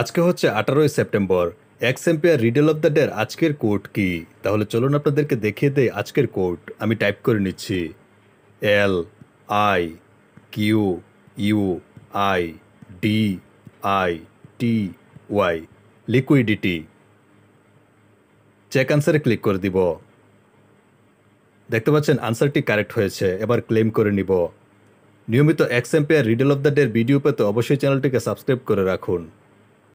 আজকে হচ্ছে আঠারোই September X ampere riddle of the ডের আজকের কোর্ট কি তাহলে চলুন আপনাদেরকে দেখিয়ে দেয় আজকের কোর্ট আমি টাইপ করে নিচ্ছি L I Q U I D I T Y liquidity check আনসারে ক্লিক করে দিব দেখতে পাচ্ছেন আনসারটি কারেক্ট হয়েছে এবার ক্লেম করে নিব নিয়মিত X ampere riddle of the ডের ভিডিও পেতে অবশ্যই চ্যানেলটিকে সাবস্ক্রাইব করে রাখুন